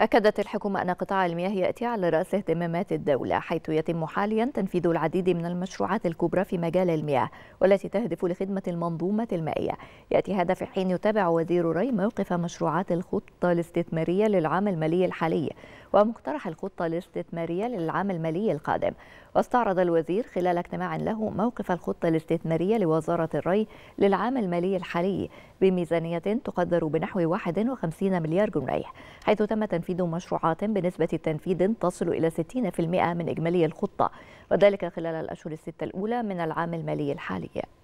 أكدت الحكومة أن قطاع المياه يأتي على رأس اهتمامات الدولة حيث يتم حاليا تنفيذ العديد من المشروعات الكبرى في مجال المياه والتي تهدف لخدمة المنظومة المائية يأتي هذا في حين يتابع وزير ري موقف مشروعات الخطة الاستثمارية للعام المالي الحالي ومقترح الخطة الاستثمارية للعام المالي القادم واستعرض الوزير خلال اجتماع له موقف الخطة الاستثمارية لوزارة الري للعام المالي الحالي بميزانية تقدر بنحو 51 مليار جنيه حيث تم تنفيذ مشروعات بنسبة تنفيذ تصل إلى 60% من إجمالي الخطة وذلك خلال الأشهر الستة الأولى من العام المالي الحالي